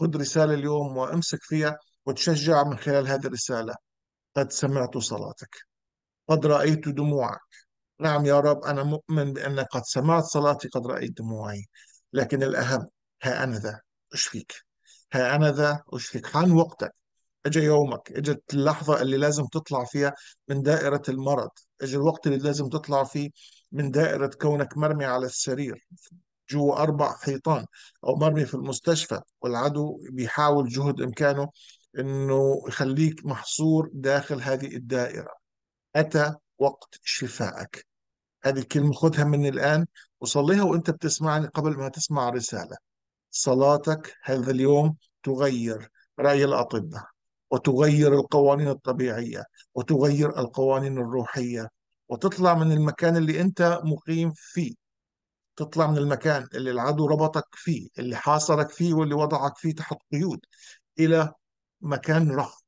خذ رسالة اليوم وامسك فيها وتشجع من خلال هذه الرسالة قد سمعت صلاتك قد رأيت دموعك نعم يا رب أنا مؤمن بأن قد سمعت صلاتي قد رأيت دموعي لكن الأهم ها أنا ذا أشفيك ها أنا ذا أشفيك حان وقتك اجى يومك اجت اللحظة اللي لازم تطلع فيها من دائرة المرض اجى الوقت اللي لازم تطلع فيه من دائرة كونك مرمي على السرير جوا أربع حيطان أو مرمي في المستشفى والعدو بيحاول جهد إمكانه أنه يخليك محصور داخل هذه الدائرة أتى وقت شفائك هذه الكلمة خذها من الآن وصليها وأنت بتسمعني قبل ما تسمع الرسالة صلاتك هذا اليوم تغير رأي الأطباء وتغير القوانين الطبيعية وتغير القوانين الروحية وتطلع من المكان اللي أنت مقيم فيه تطلع من المكان اللي العدو ربطك فيه اللي حاصرك فيه واللي وضعك فيه تحت قيود إلى مكان رخ